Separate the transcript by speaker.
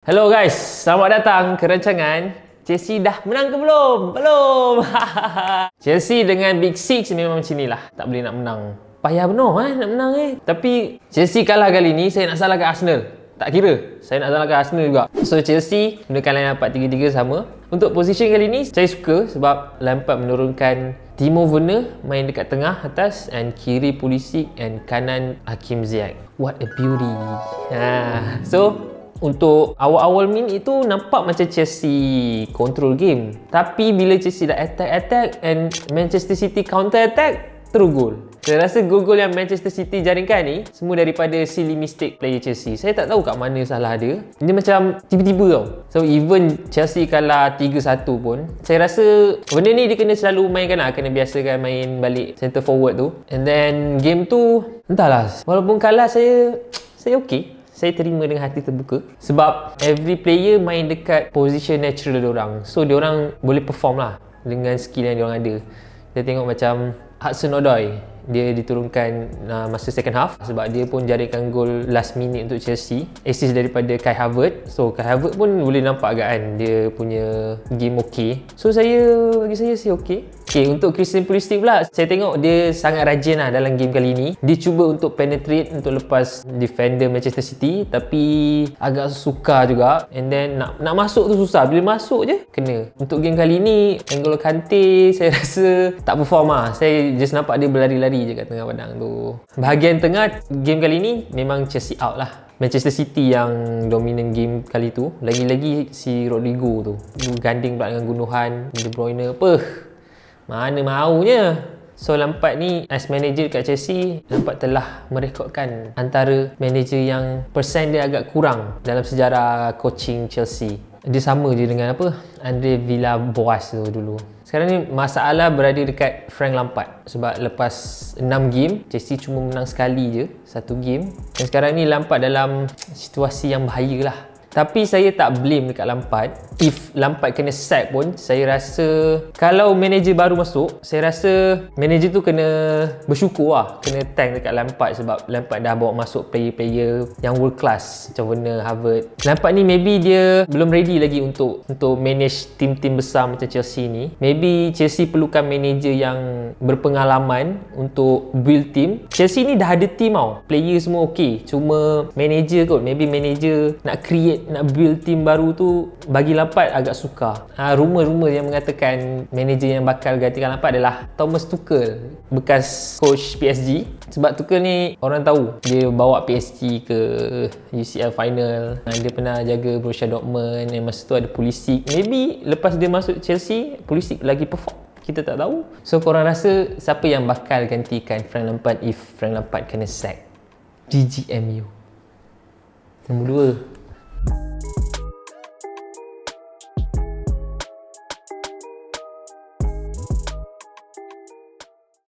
Speaker 1: Hello guys, selamat datang ke rancangan Chelsea dah menang ke belum? Belum! Chelsea dengan Big Six memang macam ni lah Tak boleh nak menang Payah benar eh, nak menang eh Tapi Chelsea kalah kali ni, saya nak salahkan Arsenal Tak kira, saya nak salahkan Arsenal juga So Chelsea gunakan line 4-3-3 sama Untuk position kali ni, saya suka sebab Lampard menurunkan Timo Werner main dekat tengah atas and kiri Pulisic and kanan Hakim Ziyech. What a beauty. Ha. So, untuk awal-awal min itu nampak macam Chelsea control game tapi bila Chelsea dah attack-attack and Manchester City counter-attack true goal saya rasa gol-gol yang Manchester City jaringkan ni semua daripada silly mistake player Chelsea saya tak tahu kat mana salah dia dia macam tiba-tiba tau so even Chelsea kalah 3-1 pun saya rasa benda ni dia kena selalu mainkan lah kena biasakan main balik centre forward tu and then game tu entahlah walaupun kalah saya saya okay saya terima dengan hati terbuka sebab every player main dekat position natural dia orang so dia orang boleh perform lah dengan skill yang dia orang ada kita tengok macam Hudson Odoi dia diturunkan uh, masa second half sebab dia pun jaringkan gol last minute untuk Chelsea assist daripada Kai Havertz so Kai Havertz pun boleh nampak agak kan dia punya game okey so saya bagi saya sih okey Okay, untuk Christian Pulisic pula, saya tengok dia sangat rajin lah dalam game kali ni. Dia cuba untuk penetrate untuk lepas defender Manchester City tapi agak sukar juga. And then nak nak masuk tu susah. Bila masuk je, kena. Untuk game kali ni, Angelo Kante saya rasa tak perform lah. Saya just nampak dia berlari-lari je kat tengah padang tu. Bahagian tengah game kali ni memang Chelsea out lah. Manchester City yang dominan game kali tu. Lagi-lagi si Rodrigo tu. Ganding pula dengan gunuhan De Bruyne. Perh! Mana maunya. So Lampard ni as manager kat Chelsea Lampard telah merekodkan antara manager yang persen dia agak kurang dalam sejarah coaching Chelsea. Dia sama je dengan apa Andre Villas boas tu dulu Sekarang ni masalah berada dekat Frank Lampard Sebab lepas 6 game Chelsea cuma menang sekali je Satu game Dan sekarang ni Lampard dalam situasi yang bahaya lah tapi saya tak blame dekat Lampard. If Lampard kena sack pun, saya rasa kalau manager baru masuk, saya rasa manager tu kena bersyukur lah. Kena thank dekat Lampard sebab Lampard dah bawa masuk player-player yang world class. Macam Werner, Harvard. Lampard ni maybe dia belum ready lagi untuk untuk manage team-team besar macam Chelsea ni. Maybe Chelsea perlukan manager yang berpengalaman untuk build team. Chelsea ni dah ada team tau. Player semua okay, Cuma manager kot. Maybe manager nak create nak build team baru tu bagi Lampard agak suka. Ha, rumor-rumor yang mengatakan manager yang bakal gantikan Lampard adalah Thomas Tuchel, bekas coach PSG. Sebab Tuchel ni orang tahu dia bawa PSG ke UCL final. Ha, dia pernah jaga Borussia Dortmund yang masa tu ada Pulisic. Maybe lepas dia masuk Chelsea, Pulisic lagi perform kita tak tahu. So korang rasa siapa yang bakal gantikan Frank Lampard if Frank Lampard kena sack? DGMU. Nombor 2.